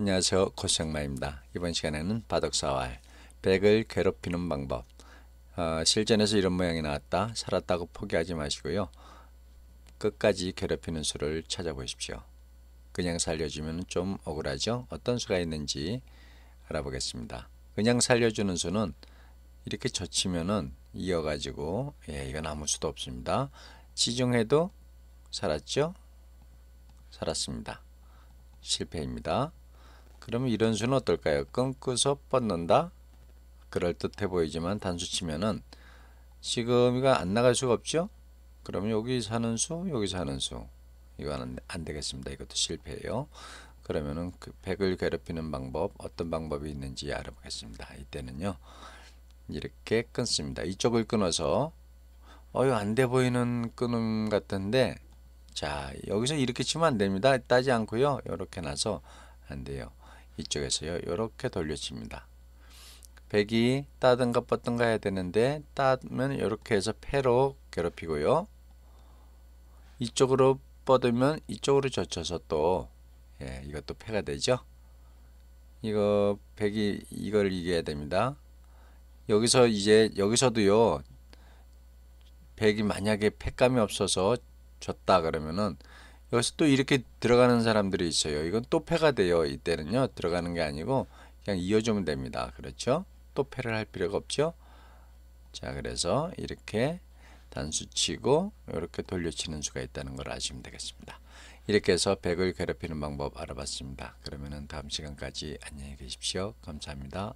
안녕하세요. 코스영마입니다. 이번 시간에는 바둑사활, 백을 괴롭히는 방법, 어, 실전에서 이런 모양이 나왔다, 살았다고 포기하지 마시고요. 끝까지 괴롭히는 수를 찾아보십시오. 그냥 살려주면 좀 억울하죠? 어떤 수가 있는지 알아보겠습니다. 그냥 살려주는 수는 이렇게 젖히면은 이어가지고 예, 이건 아무 수도 없습니다. 지중해도 살았죠? 살았습니다. 실패입니다. 그러면 이런 수는 어떨까요? 끊고서 뻗는다? 그럴듯해 보이지만 단수치면은 지금 이거 안 나갈 수가 없죠? 그러면 여기 사는 수, 여기 사는 수 이거는 안 되겠습니다. 이것도 실패예요. 그러면은 그백을 괴롭히는 방법 어떤 방법이 있는지 알아보겠습니다. 이때는요. 이렇게 끊습니다. 이쪽을 끊어서 어유 안 돼 보이는 끊음 같은데 자 여기서 이렇게 치면 안 됩니다. 따지 않고요. 이렇게 나서 안 돼요. 이쪽에서요. 이렇게 돌려칩니다. 백이 따든가 뻗든가 해야 되는데 따면 이렇게 해서 패로 괴롭히고요. 이쪽으로 뻗으면 이쪽으로 젖혀서 또 예, 이것도 패가 되죠. 이거 백이 이걸 이겨야 됩니다. 여기서 이제 여기서도요. 백이 만약에 패감이 없어서 졌다 그러면은 여기서 또 이렇게 들어가는 사람들이 있어요. 이건 또 패가 돼요. 이때는요. 들어가는 게 아니고 그냥 이어주면 됩니다. 그렇죠? 또 패를 할 필요가 없죠. 자, 그래서 이렇게 단수치고 이렇게 돌려치는 수가 있다는 걸 아시면 되겠습니다. 이렇게 해서 백을 괴롭히는 방법 알아봤습니다. 그러면은 다음 시간까지 안녕히 계십시오. 감사합니다.